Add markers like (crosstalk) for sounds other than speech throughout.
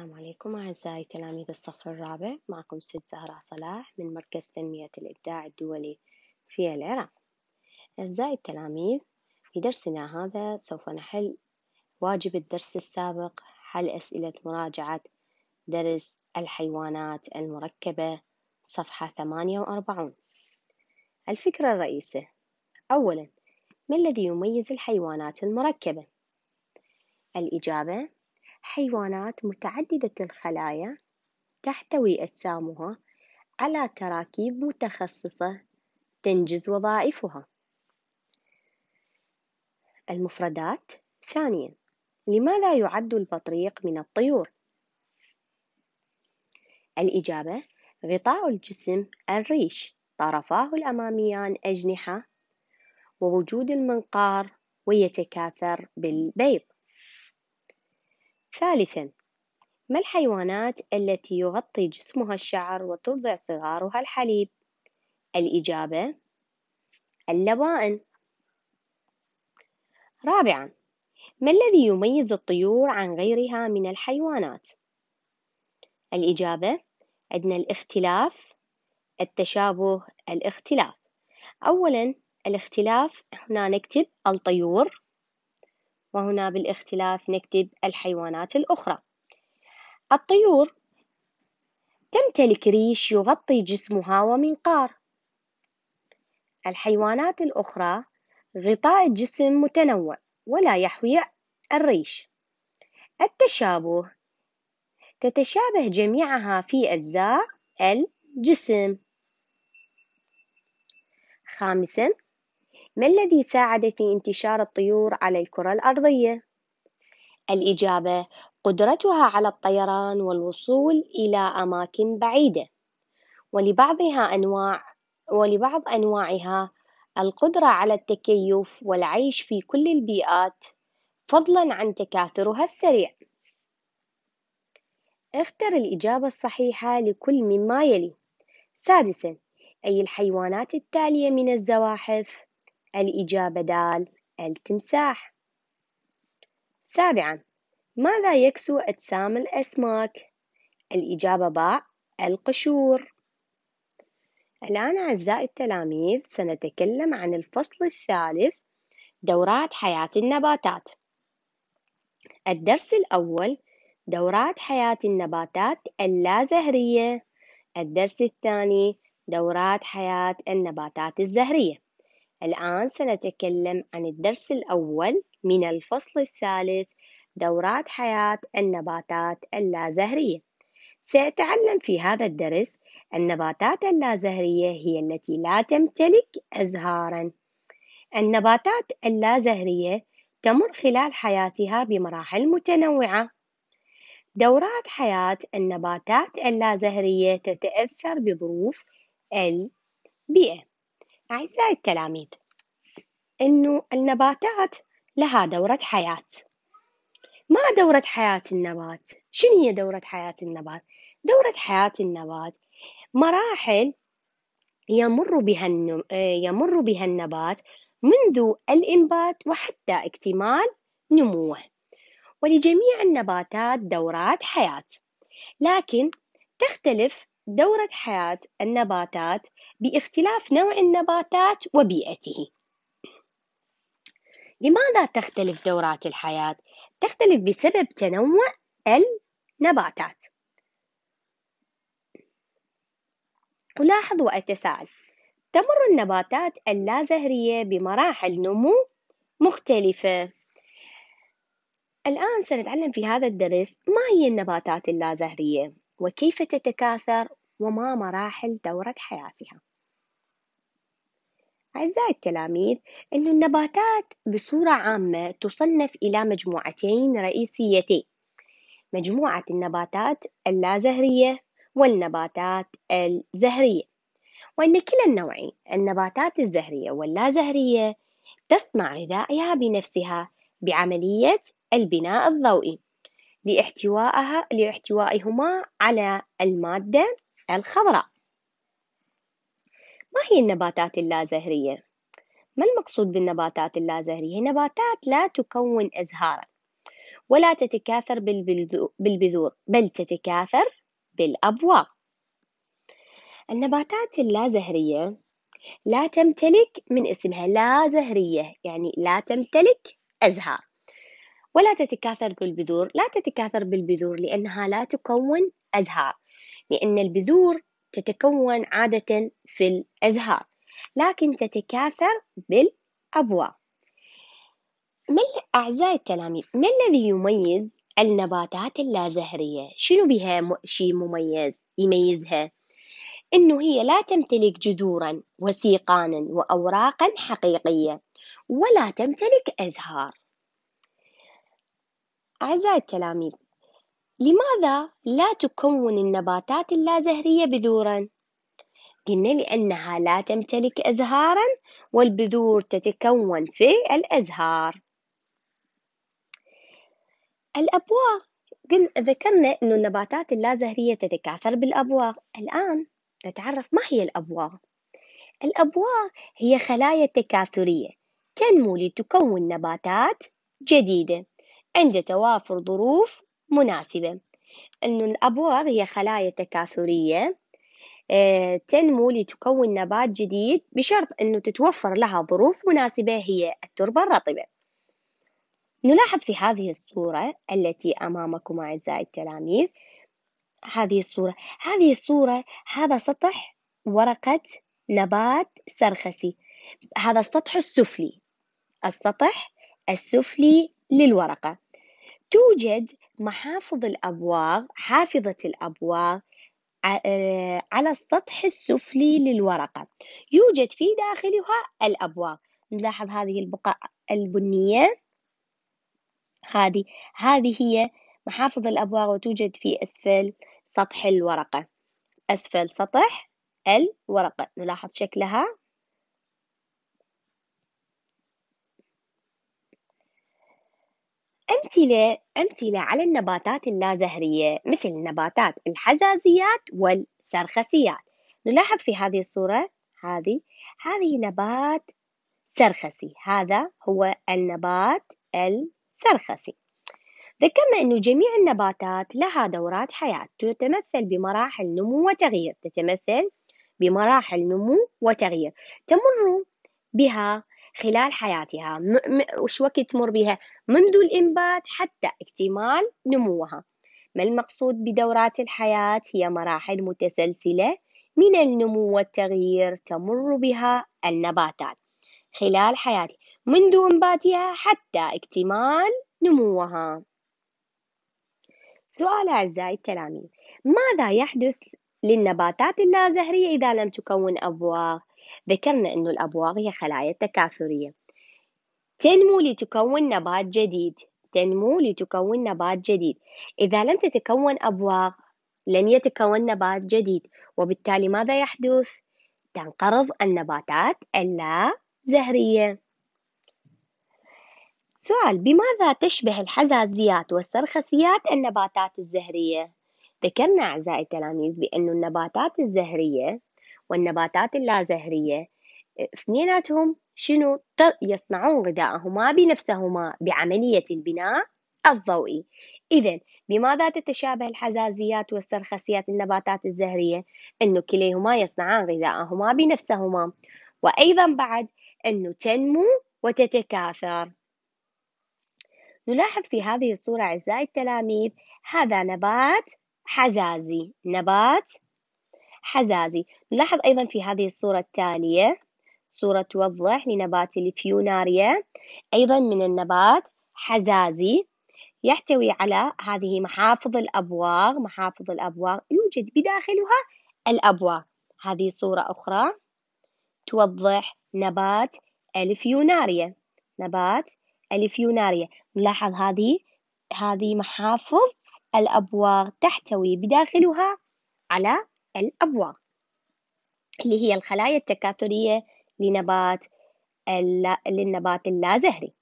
السلام عليكم أعزائي تلاميذ الصف الرابع معكم ست زهرة صلاح من مركز تنمية الإبداع الدولي في العراق أعزائي التلاميذ في درسنا هذا سوف نحل واجب الدرس السابق حل أسئلة مراجعة درس الحيوانات المركبة صفحة 48 الفكرة الرئيسة أولا ما الذي يميز الحيوانات المركبة؟ الإجابة حيوانات متعددة الخلايا تحتوي أجسامها على تراكيب متخصصة تنجز وظائفها المفردات ثانيا لماذا يعد البطريق من الطيور الإجابة غطاء الجسم الريش طرفاه الأماميان أجنحة ووجود المنقار ويتكاثر بالبيض ثالثا ما الحيوانات التي يغطي جسمها الشعر وترضع صغارها الحليب الإجابة اللبائن رابعا ما الذي يميز الطيور عن غيرها من الحيوانات الإجابة عندنا الاختلاف التشابه الاختلاف أولا الاختلاف هنا نكتب الطيور وهنا بالاختلاف نكتب الحيوانات الأخرى الطيور تمتلك ريش يغطي جسمها ومنقار الحيوانات الأخرى غطاء الجسم متنوع ولا يحوي الريش التشابه تتشابه جميعها في أجزاء الجسم خامسا ما الذي ساعد في انتشار الطيور على الكرة الأرضية؟ الإجابة قدرتها على الطيران والوصول إلى أماكن بعيدة، ولبعضها أنواع ولبعض أنواعها القدرة على التكيف والعيش في كل البيئات، فضلاً عن تكاثرها السريع. اختر الإجابة الصحيحة لكل مما يلي: سادساً أي الحيوانات التالية من الزواحف؟ الإجابة دال التمساح سابعا ماذا يكسو أجسام الأسماك؟ الإجابة باء القشور الآن أعزائي التلاميذ سنتكلم عن الفصل الثالث دورات حياة النباتات الدرس الأول دورات حياة النباتات اللازهرية الدرس الثاني دورات حياة النباتات الزهرية الآن سنتكلم عن الدرس الأول من الفصل الثالث دورات حياة النباتات اللازهرية سأتعلم في هذا الدرس النباتات اللازهرية هي التي لا تمتلك أزهارا النباتات اللازهرية تمر خلال حياتها بمراحل متنوعة دورات حياة النباتات اللازهرية تتأثر بظروف البيئة أعزائي التلاميذ أنه النباتات لها دورة حياة ما دورة حياة النبات؟ شنو هي دورة حياة النبات؟ دورة حياة النبات مراحل يمر بها النم... آه، يمر بها النبات منذ الإنبات وحتى اكتمال نموه ولجميع النباتات دورات حياة لكن تختلف دورة حياة النباتات باختلاف نوع النباتات وبيئته. لماذا تختلف دورات الحياة؟ تختلف بسبب تنوع النباتات. ألاحظ وأتساءل، تمر النباتات اللازهرية بمراحل نمو مختلفة. الآن سنتعلم في هذا الدرس ما هي النباتات اللازهرية؟ وكيف تتكاثر وما مراحل دورة حياتها أعزائي التلاميذ أن النباتات بصورة عامة تصنف إلى مجموعتين رئيسيتين مجموعة النباتات اللازهرية والنباتات الزهرية وأن كلا النوعين النباتات الزهرية واللازهرية تصنع غذائها بنفسها بعملية البناء الضوئي لاحتوائها لاحتوائهما على المادة الخضراء ما هي النباتات اللازهرية؟ ما المقصود بالنباتات اللازهرية؟ نباتات لا تكون أزهارا ولا تتكاثر بالبذور بل تتكاثر بالأبواب النباتات اللازهرية لا تمتلك من اسمها لا زهرية يعني لا تمتلك أزهار ولا تتكاثر بالبذور لا تتكاثر بالبذور لأنها لا تكون أزهار لأن البذور تتكون عادة في الأزهار لكن تتكاثر بالأبواب ما أعزائي التلاميذ ما الذي يميز النباتات اللازهرية شنو بها شيء مميز يميزها إنه هي لا تمتلك جذورا وسيقانا وأوراقا حقيقية ولا تمتلك أزهار أعزائي التلاميذ لماذا لا تكون النباتات اللازهرية بذورا؟ قلنا لأنها لا تمتلك أزهارا والبذور تتكون في الأزهار الأبواق قلنا ذكرنا أن النباتات اللازهرية تتكاثر بالأبواق الآن نتعرف ما هي الأبواق الأبواق هي خلايا تكاثرية تنمو لتكون نباتات جديدة عند توافر ظروف مناسبة أن الأبواب هي خلايا تكاثرية آه، تنمو لتكون نبات جديد بشرط أنه تتوفر لها ظروف مناسبة هي التربة الرطبة نلاحظ في هذه الصورة التي أمامكم أعزائي التلاميذ هذه الصورة هذه الصورة هذا سطح ورقة نبات سرخسي هذا السطح السفلي السطح السفلي للورقة توجد محافظ الأبواغ حافظة الأبواغ آه، على السطح السفلي للورقة يوجد في داخلها الأبواغ نلاحظ هذه البقع البنية هذه هذه هي محافظ الأبواغ وتوجد في أسفل سطح الورقة أسفل سطح الورقة نلاحظ شكلها أمثلة أمثلة على النباتات اللازهرية مثل نباتات الحزازيات والسرخسيات نلاحظ في هذه الصورة هذه هذه نبات سرخسي هذا هو النبات السرخسي ذكرنا أن جميع النباتات لها دورات حياة تتمثل بمراحل نمو وتغيير تتمثل بمراحل نمو وتغيير تمر بها خلال حياتها م- وش وقت تمر بها منذ الإنبات حتى اكتمال نموها ما المقصود بدورات الحياة هي مراحل متسلسلة من النمو والتغيير تمر بها النباتات خلال حياتها منذ إنباتها حتى اكتمال نموها سؤال أعزائي التلاميذ ماذا يحدث للنباتات اللازهرية إذا لم تكون أبواغ؟ ذكرنا أن الأبواغ هي خلايا تكاثرية تنمو لتكون نبات جديد تنمو لتكون نبات جديد إذا لم تتكون أبواغ لن يتكون نبات جديد وبالتالي ماذا يحدث؟ تنقرض النباتات اللا زهرية سؤال بماذا تشبه الحزازيات والسرخسيات النباتات الزهرية؟ ذكرنا أعزائي التلاميذ بأن النباتات الزهرية والنباتات اللازهرية اثنيناتهم شنو يصنعون غذائهما بنفسهما بعملية البناء الضوئي إذا بماذا تتشابه الحزازيات والسرخسيات النباتات الزهرية؟ أنه كليهما يصنعان غذائهما بنفسهما وأيضا بعد أنه تنمو وتتكاثر نلاحظ في هذه الصورة أعزائي التلاميذ هذا نبات حزازي نبات حزازي نلاحظ أيضا في هذه الصورة التالية صورة توضح لنبات الفيوناريا أيضا من النبات حزازي يحتوي على هذه محافظ الأبواغ محافظ الأبواغ يوجد بداخلها الأبواغ هذه صورة أخرى توضح نبات الفيوناريا نبات الفيوناريا نلاحظ هذه هذه محافظ الأبواغ تحتوي بداخلها على الأبوة اللي هي الخلايا التكاثرية لنبات للنبات اللازهري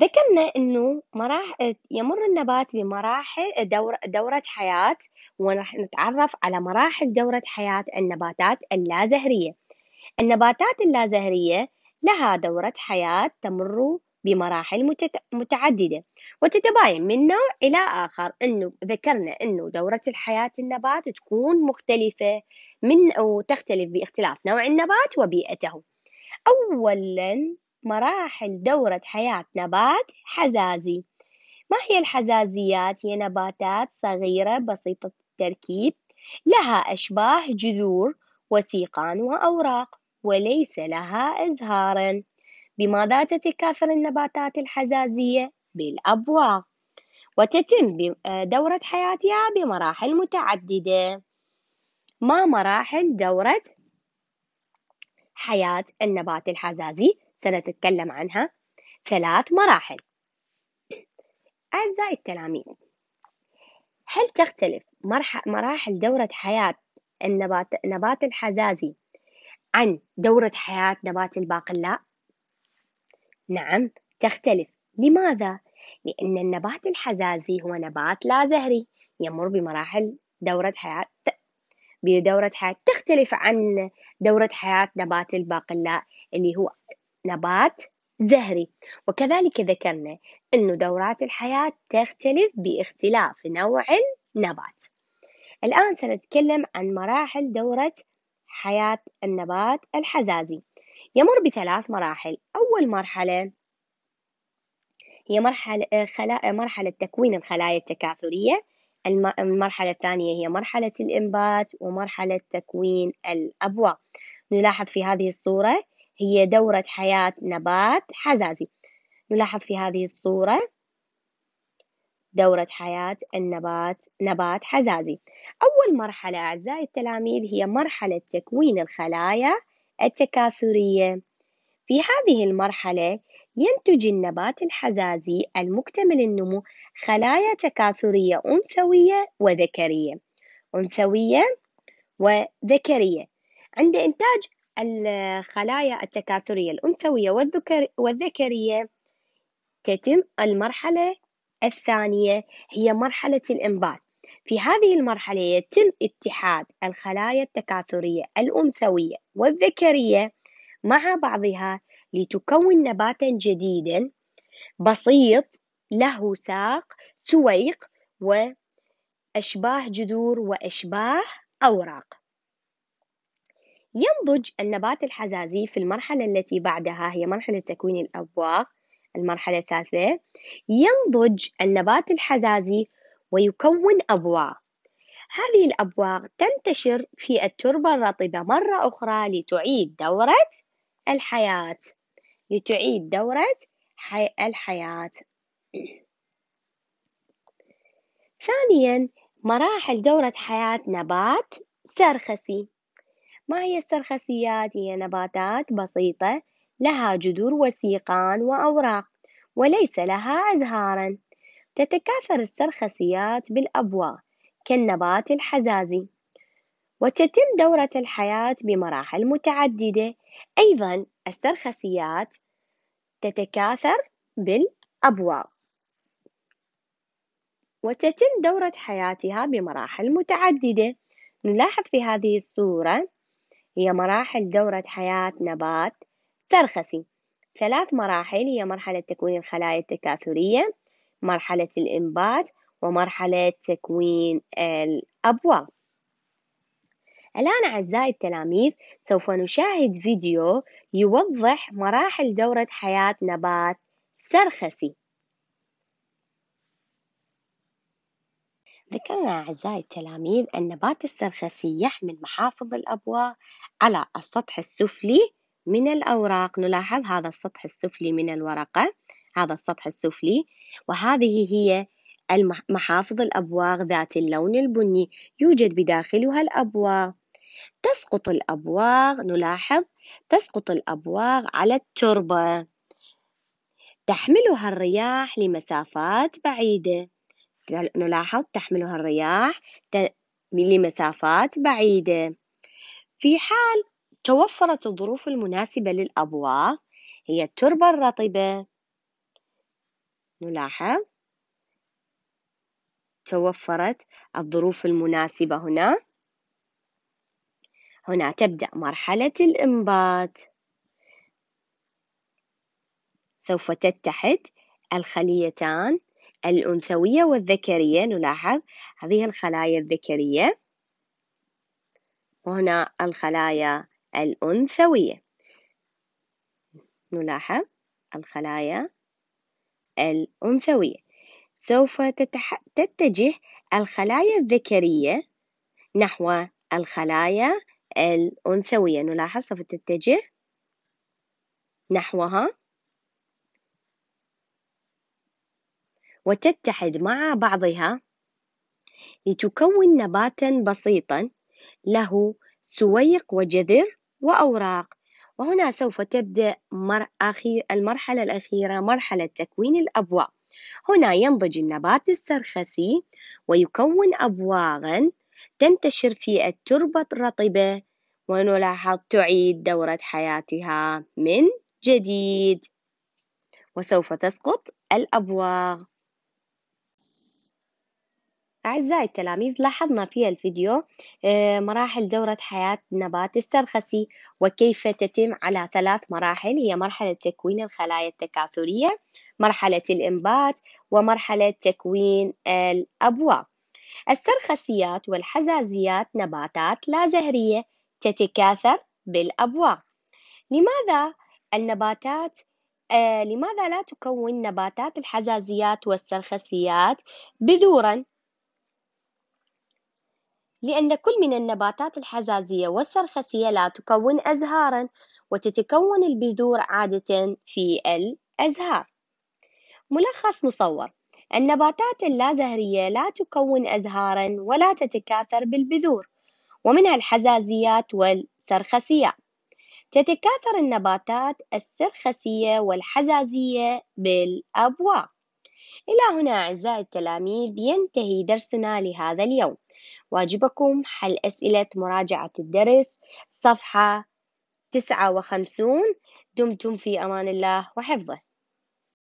ذكرنا انه مراحل يمر النبات بمراحل دور دورة حياة ورح نتعرف على مراحل دورة حياة النباتات اللازهرية النباتات اللازهرية لها دورة حياة تمر بمراحل متعددة وتتباين من نوع إلى آخر أنه ذكرنا أنه دورة الحياة النبات تكون مختلفة من أو تختلف باختلاف نوع النبات وبيئته أولا مراحل دورة حياة نبات حزازي ما هي الحزازيات؟ هي نباتات صغيرة بسيطة التركيب لها أشباه جذور وسيقان وأوراق وليس لها أزهارا بماذا تتكاثر النباتات الحزازية؟ بالأبواق وتتم آه، دورة حياتها بمراحل متعددة ما مراحل دورة حياة النبات الحزازي؟ سنتكلم عنها ثلاث مراحل أعزائي التلاميذ هل تختلف مراحل دورة حياة النبات نبات الحزازي عن دورة حياة نبات الباقلاء؟ نعم تختلف لماذا؟ لأن النبات الحزازي هو نبات لا زهري يمر بمراحل دورة حياة بدورة حياة تختلف عن دورة حياة نبات الباقلاء اللي هو نبات زهري وكذلك ذكرنا أن دورات الحياة تختلف باختلاف نوع النبات الآن سنتكلم عن مراحل دورة حياة النبات الحزازي يمر بثلاث مراحل أول مرحلة هي مرحلة, آه، خلايا آه، مرحلة تكوين الخلايا التكاثرية المرحلة الثانية هي مرحلة الإنبات ومرحلة تكوين الأبوة نلاحظ في هذه الصورة هي دورة حياة نبات حزازي نلاحظ في هذه الصورة دورة حياة النبات نبات حزازي أول مرحلة أعزائي التلاميذ هي مرحلة تكوين الخلايا التكاثرية في هذه المرحلة ينتج النبات الحزازي المكتمل النمو خلايا تكاثرية أنثوية وذكرية أنثوية وذكرية عند إنتاج الخلايا التكاثرية الأنثوية والذكر والذكرية تتم المرحلة الثانية هي مرحلة الإنبات في هذه المرحلة يتم اتحاد الخلايا التكاثرية الأنثوية والذكرية مع بعضها لتكون نباتا جديدا بسيط له ساق سويق وأشباه جذور وأشباه أوراق ينضج النبات الحزازي في المرحلة التي بعدها هي مرحلة تكوين الأبواق المرحلة الثالثة ينضج النبات الحزازي ويكون أبواغ هذه الأبواغ تنتشر في التربة الرطبة مرة أخرى لتعيد دورة الحياة لتعيد دورة حي... الحياة (clears throat) ثانيا مراحل دورة حياة نبات سرخسي ما هي السرخسيات؟ هي نباتات بسيطة لها جذور وسيقان وأوراق وليس لها أزهارا تتكاثر السرخسيات بالأبوة كالنبات الحزازي وتتم دورة الحياة بمراحل متعددة أيضا السرخسيات تتكاثر بالأبوة وتتم دورة حياتها بمراحل متعددة نلاحظ في هذه الصورة هي مراحل دورة حياة نبات سرخسي ثلاث مراحل هي مرحلة تكوين الخلايا التكاثرية مرحلة الإنبات ومرحلة تكوين الأبواب الآن أعزائي التلاميذ سوف نشاهد فيديو يوضح مراحل دورة حياة نبات سرخسي ذكرنا أعزائي التلاميذ أن نبات السرخسي يحمل محافظ الأبواب على السطح السفلي من الأوراق نلاحظ هذا السطح السفلي من الورقة هذا السطح السفلي وهذه هي محافظ الأبواغ ذات اللون البني يوجد بداخلها الأبواغ تسقط الأبواغ نلاحظ تسقط الأبواغ على التربة تحملها الرياح لمسافات بعيدة نلاحظ تحملها الرياح لمسافات بعيدة في حال توفرت الظروف المناسبة للأبواغ هي التربة الرطبة نلاحظ توفرت الظروف المناسبة هنا هنا تبدأ مرحلة الإنبات سوف تتحد الخليتان الأنثوية والذكرية نلاحظ هذه الخلايا الذكرية وهنا الخلايا الأنثوية نلاحظ الخلايا الأنثوية سوف تتح... تتجه الخلايا الذكرية نحو الخلايا الأنثوية نلاحظ سوف تتجه نحوها وتتحد مع بعضها لتكون نباتا بسيطا له سويق وجذر وأوراق وهنا سوف تبدأ المرحلة الأخيرة مرحلة تكوين الأبواغ هنا ينضج النبات السرخسي ويكون أبواغا تنتشر في التربة الرطبة ونلاحظ تعيد دورة حياتها من جديد وسوف تسقط الأبواغ أعزائي التلاميذ لاحظنا في الفيديو آه، مراحل دورة حياة نبات السرخسي وكيف تتم على ثلاث مراحل هي مرحلة تكوين الخلايا التكاثرية مرحلة الإنبات ومرحلة تكوين الأبواب السرخسيات والحزازيات نباتات لا زهرية تتكاثر بالأبواب لماذا النباتات آه لماذا لا تكون نباتات الحزازيات والسرخسيات بذورا لأن كل من النباتات الحزازية والسرخسية لا تكون أزهارا وتتكون البذور عادة في الأزهار ملخص مصور النباتات اللازهرية لا تكون أزهارا ولا تتكاثر بالبذور ومنها الحزازيات والسرخسيات تتكاثر النباتات السرخسية والحزازية بالأبواب إلى هنا أعزائي التلاميذ ينتهي درسنا لهذا اليوم واجبكم حل أسئلة مراجعة الدرس صفحة 59 دمتم في أمان الله وحفظه